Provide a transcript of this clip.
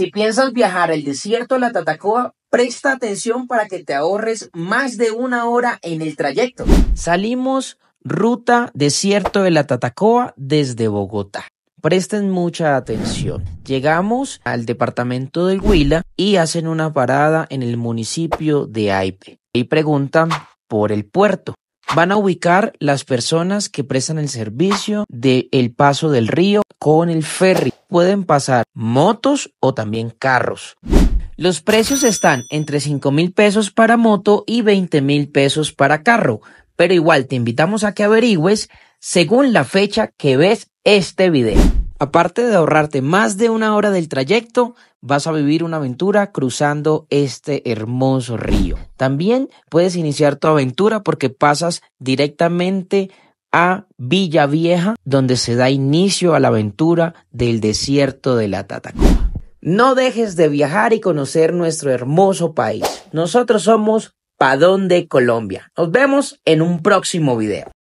Si piensas viajar al desierto de la Tatacoa, presta atención para que te ahorres más de una hora en el trayecto. Salimos ruta desierto de la Tatacoa desde Bogotá. Presten mucha atención. Llegamos al departamento del Huila y hacen una parada en el municipio de Aipe. Y preguntan por el puerto. Van a ubicar las personas que prestan el servicio del el paso del río con el ferry pueden pasar motos o también carros. Los precios están entre 5 mil pesos para moto y 20 mil pesos para carro, pero igual te invitamos a que averigües según la fecha que ves este video. Aparte de ahorrarte más de una hora del trayecto, vas a vivir una aventura cruzando este hermoso río. También puedes iniciar tu aventura porque pasas directamente a Villa Vieja, donde se da inicio a la aventura del desierto de la Tatacoa. No dejes de viajar y conocer nuestro hermoso país. Nosotros somos Padón de Colombia. Nos vemos en un próximo video.